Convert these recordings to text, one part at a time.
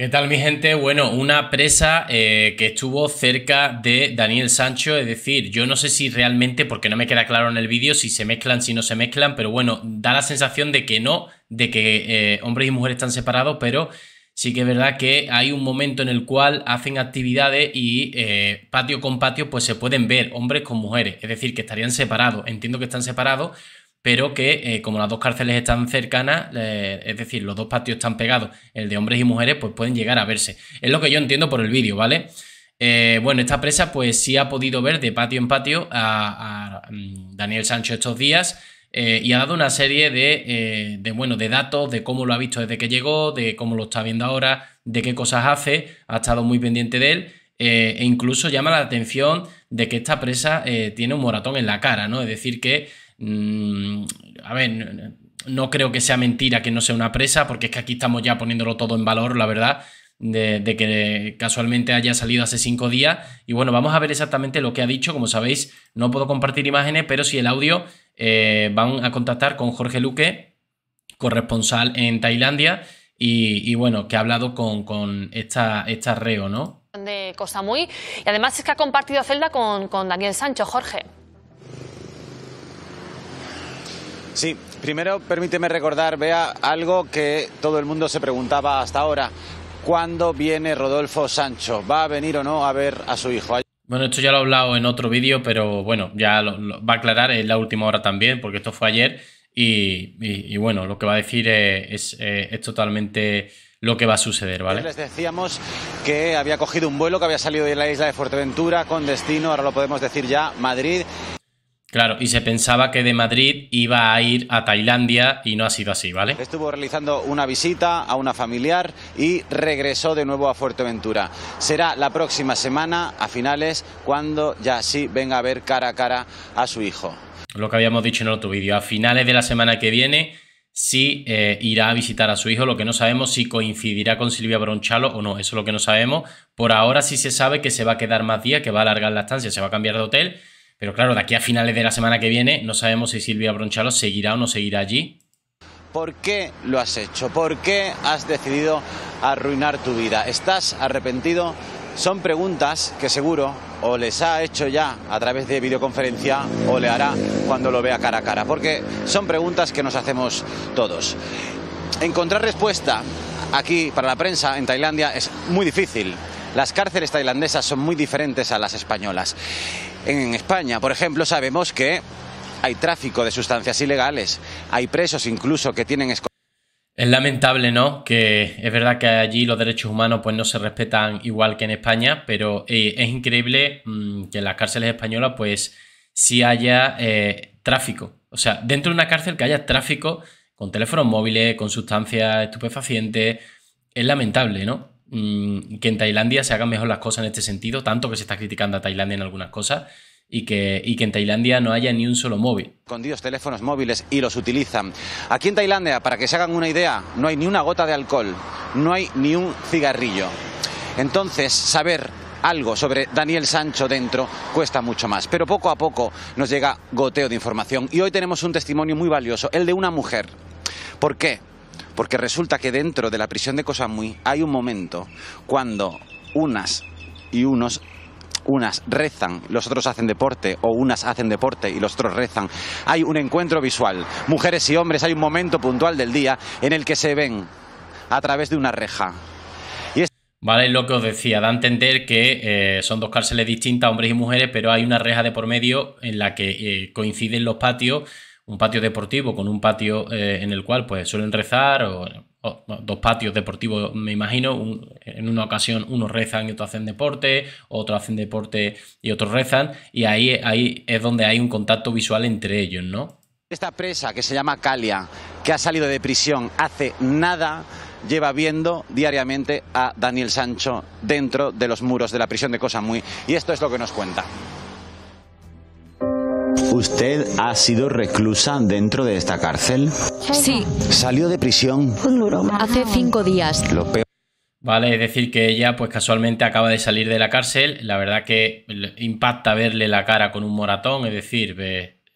¿Qué tal mi gente? Bueno, una presa eh, que estuvo cerca de Daniel Sancho, es decir, yo no sé si realmente, porque no me queda claro en el vídeo, si se mezclan, si no se mezclan, pero bueno, da la sensación de que no, de que eh, hombres y mujeres están separados, pero sí que es verdad que hay un momento en el cual hacen actividades y eh, patio con patio pues se pueden ver hombres con mujeres, es decir, que estarían separados, entiendo que están separados, pero que eh, como las dos cárceles están cercanas, es decir, los dos patios están pegados, el de hombres y mujeres, pues pueden llegar a verse. Es lo que yo entiendo por el vídeo, ¿vale? Eh, bueno, esta presa pues sí ha podido ver de patio en patio a, mm, Daniel Sancho estos días eh, y ha dado una serie de, de, bueno, de datos de cómo lo ha visto desde que llegó, de cómo lo está viendo ahora, de qué cosas hace, ha estado muy pendiente de él. e incluso llama la atención de que esta presa tiene un moratón en la cara, ¿no? Es decir, que Mm, a ver, no, creo que sea mentira que no sea una presa, porque es que aquí estamos ya poniéndolo todo en valor, la verdad. De, que casualmente haya salido hace cinco días. Y bueno, vamos a ver exactamente lo que ha dicho. Como sabéis, no puedo compartir imágenes, pero si el audio. Eh, van a contactar con Jorge Luque, corresponsal en Tailandia, y, bueno, que ha hablado con, con esta, esta reo, ¿no? De Costa Muy. Y además es que ha compartido celda con, con Daniel Sancho, Jorge. Sí, primero permíteme recordar, vea, algo que todo el mundo se preguntaba hasta ahora. ¿Cuándo viene Rodolfo Sancho? ¿Va a venir o no a ver a su hijo? Bueno, esto ya lo he hablado en otro vídeo, pero bueno, ya lo, va a aclarar en la última hora también, porque esto fue ayer. Y, bueno, lo que va a decir eh, eh, es, totalmente lo que va a suceder, ¿vale? Les decíamos que había cogido un vuelo que había salido de la isla de Fuerteventura con destino, ahora lo podemos decir ya, Madrid. Claro, y se pensaba que de Madrid iba a ir a Tailandia y no ha sido así, ¿vale? Estuvo realizando una visita a una familiar y regresó de nuevo a Fuerteventura. Será la próxima semana, a finales, cuando ya sí venga a ver cara a cara a su hijo. Lo que habíamos dicho en otro vídeo, a finales de la semana que viene sí eh, irá a visitar a su hijo, lo que no sabemos si coincidirá con Silvia Bronchalo o no, eso es lo que no sabemos. Por ahora sí se sabe que se va a quedar más días, que va a alargar la estancia, se va a cambiar de hotel pero claro, de aquí a finales de la semana que viene no sabemos si Silvia Bronchalo seguirá o no seguirá allí. ¿Por qué lo has hecho? ¿Por qué has decidido arruinar tu vida? ¿Estás arrepentido? Son preguntas que seguro o les ha hecho ya a través de videoconferencia o le hará cuando lo vea cara a cara, porque son preguntas que nos hacemos todos. Encontrar respuesta aquí para la prensa en Tailandia es muy difícil. Las cárceles tailandesas son muy diferentes a las españolas. En España, por ejemplo, sabemos que hay tráfico de sustancias ilegales, hay presos incluso que tienen es lamentable, ¿no? Que es verdad que allí los derechos humanos pues no se respetan igual que en España, pero eh, es increíble mm, que en las cárceles españolas pues sí haya eh, tráfico. O sea, dentro de una cárcel que haya tráfico con teléfonos móviles, con sustancias estupefacientes, es lamentable, ¿no? Mm, que en Tailandia se hagan mejor las cosas en este sentido, tanto que se está criticando a Tailandia en algunas cosas. Y que, y que, en Tailandia no haya ni un solo móvil. Escondidos teléfonos móviles y los utilizan. Aquí en Tailandia, para que se hagan una idea, no hay ni una gota de alcohol, no hay ni un cigarrillo. Entonces, saber algo sobre Daniel Sancho dentro cuesta mucho más. Pero poco a poco nos llega goteo de información. Y hoy tenemos un testimonio muy valioso, el de una mujer. ¿Por qué? porque resulta que dentro de la prisión de muy hay un momento cuando unas y unos unas rezan, los otros hacen deporte, o unas hacen deporte y los otros rezan. Hay un encuentro visual. Mujeres y hombres, hay un momento puntual del día en el que se ven a través de una reja. Vale, es... lo que os decía, da a entender que eh, son dos cárceles distintas, hombres y mujeres, pero hay una reja de por medio en la que eh, coinciden los patios un patio deportivo con un patio eh, en el cual pues suelen rezar o, dos patios deportivos me imagino en una ocasión unos rezan y otros hacen deporte otros hacen deporte y otros rezan y ahí, ahí es donde hay un contacto visual entre ellos no esta presa que se llama Calia que ha salido de prisión hace nada lleva viendo diariamente a Daniel Sancho dentro de los muros de la prisión de Cosa Muy y esto es lo que nos cuenta ¿Usted ha sido reclusa dentro de esta cárcel? Sí. ¿Salió de prisión? Hace cinco días. Lo peor. Vale, es decir, que ella pues casualmente acaba de salir de la cárcel. La verdad que impacta verle la cara con un moratón, es decir,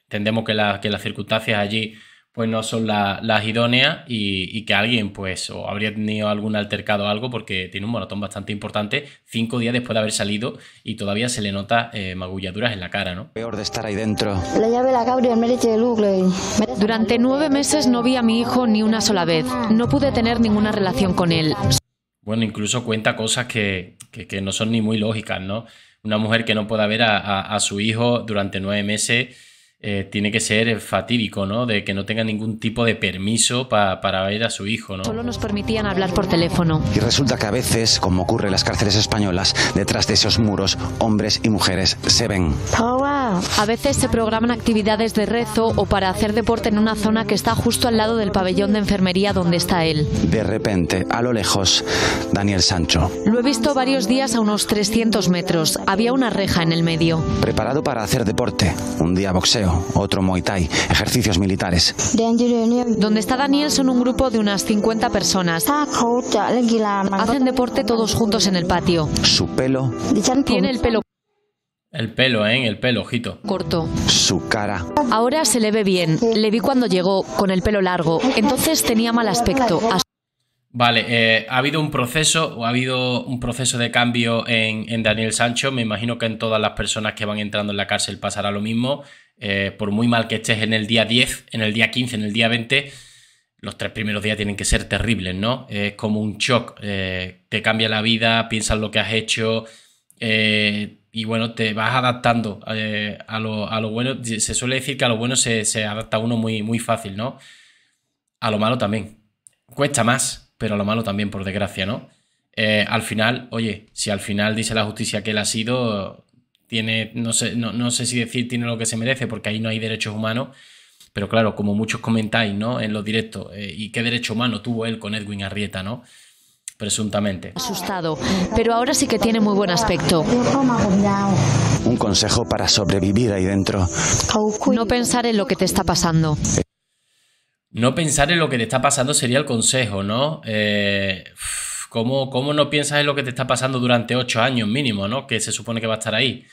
entendemos que, que las circunstancias allí pues no son las idóneas y, que alguien pues o habría tenido algún altercado o algo porque tiene un moratón bastante importante cinco días después de haber salido y todavía se le nota eh, magulladuras en la cara, ¿no? Peor de estar ahí dentro. La llave la Gabriel merece de Lugley. Durante nueve meses no vi a mi hijo ni una sola vez. No pude tener ninguna relación con él. Bueno, incluso cuenta cosas que, no son ni muy lógicas, ¿no? Una mujer que no pueda ver a su hijo durante nueve meses eh, tiene que ser fatídico, ¿no? De que no tenga ningún tipo de permiso para ver a su hijo, ¿no? Solo nos permitían hablar por teléfono. Y resulta que a veces, como ocurre en las cárceles españolas, detrás de esos muros, hombres y mujeres se ven. A veces se programan actividades de rezo o para hacer deporte en una zona que está justo al lado del pabellón de enfermería donde está él. De repente, a lo lejos, Daniel Sancho. Lo he visto varios días a unos 300 metros. Había una reja en el medio. Preparado para hacer deporte. Un día boxeo, otro muay thai, ejercicios militares. Donde está Daniel son un grupo de unas 50 personas. Ah, Hacen deporte todos juntos en el patio. Su pelo. Tiene el pelo el pelo, ¿eh? El pelo, ojito. Corto. Su cara. Ahora se le ve bien. Le vi cuando llegó, con el pelo largo. Entonces tenía mal aspecto. Vale, eh, ha habido un proceso, ha habido un proceso de cambio en, Daniel Sancho. Me imagino que en todas las personas que van entrando en la cárcel pasará lo mismo. Eh, por muy mal que estés en el día 10, en el día 15, en el día 20, los tres primeros días tienen que ser terribles, ¿no? Es como un shock. Eh, te cambia la vida, piensas lo que has hecho y bueno, te vas adaptando eh, a, lo, bueno. Se suele decir que a lo bueno se, adapta uno muy, muy fácil, ¿no? A lo malo también. Cuesta más, pero a lo malo también, por desgracia, ¿no? Eh, al final, oye, si al final dice la justicia que él ha sido, tiene, no sé, no, sé si decir tiene lo que se merece, porque ahí no hay derechos humanos, pero claro, como muchos comentáis, ¿no? En los directos, eh, ¿y qué derecho humano tuvo él con Edwin Arrieta, ¿no? presuntamente. Asustado, pero ahora sí que tiene muy buen aspecto. Un consejo para sobrevivir ahí dentro. No pensar en lo que te está pasando. No pensar en lo que te está pasando sería el consejo, ¿no? Eh, ¿cómo, no piensas en lo que te está pasando durante ocho años mínimo, ¿no? Que se supone que va a estar ahí.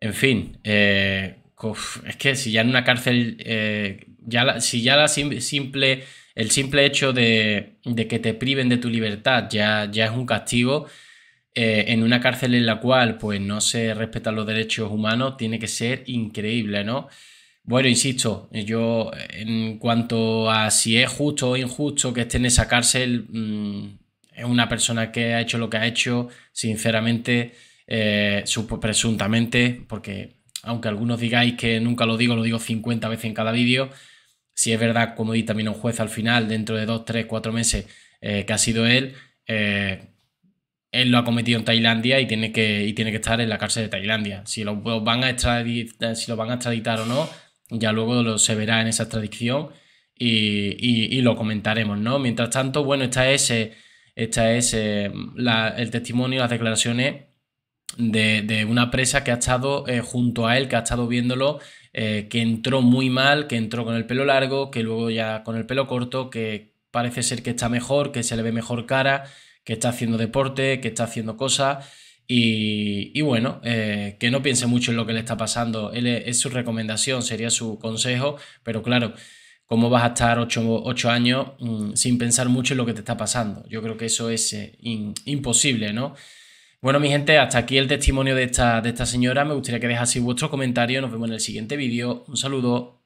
En fin, eh, es que si ya en una cárcel, eh, ya si ya la simple el simple hecho de, que te priven de tu libertad ya, es un castigo. Eh, en una cárcel en la cual pues, no se respetan los derechos humanos tiene que ser increíble, ¿no? Bueno, insisto, yo en cuanto a si es justo o injusto que esté en esa cárcel, mm, es una persona que ha hecho lo que ha hecho, sinceramente, eh, presuntamente, porque aunque algunos digáis que nunca lo digo, lo digo 50 veces en cada vídeo, si es verdad, como dice también un juez al final, dentro de dos, tres, cuatro meses, eh, que ha sido él, eh, él lo ha cometido en Tailandia y tiene, que, y tiene que estar en la cárcel de Tailandia. Si lo, van a extraditar, si lo van a extraditar o no, ya luego se verá en esa extradición y, lo comentaremos, ¿no? Mientras tanto, bueno, esta es, eh, esta es el testimonio, las declaraciones de, una presa que ha estado eh, junto a él, que ha estado viéndolo, eh, que entró muy mal, que entró con el pelo largo, que luego ya con el pelo corto, que parece ser que está mejor, que se le ve mejor cara, que está haciendo deporte, que está haciendo cosas. Y, bueno, eh, que no piense mucho en lo que le está pasando. Él es, su recomendación, sería su consejo, pero claro, ¿cómo vas a estar ocho, años mm, sin pensar mucho en lo que te está pasando? Yo creo que eso es imposible, ¿no? Bueno, mi gente, hasta aquí el testimonio de esta, de esta señora. Me gustaría que dejaseis vuestro comentario. Nos vemos en el siguiente vídeo. Un saludo.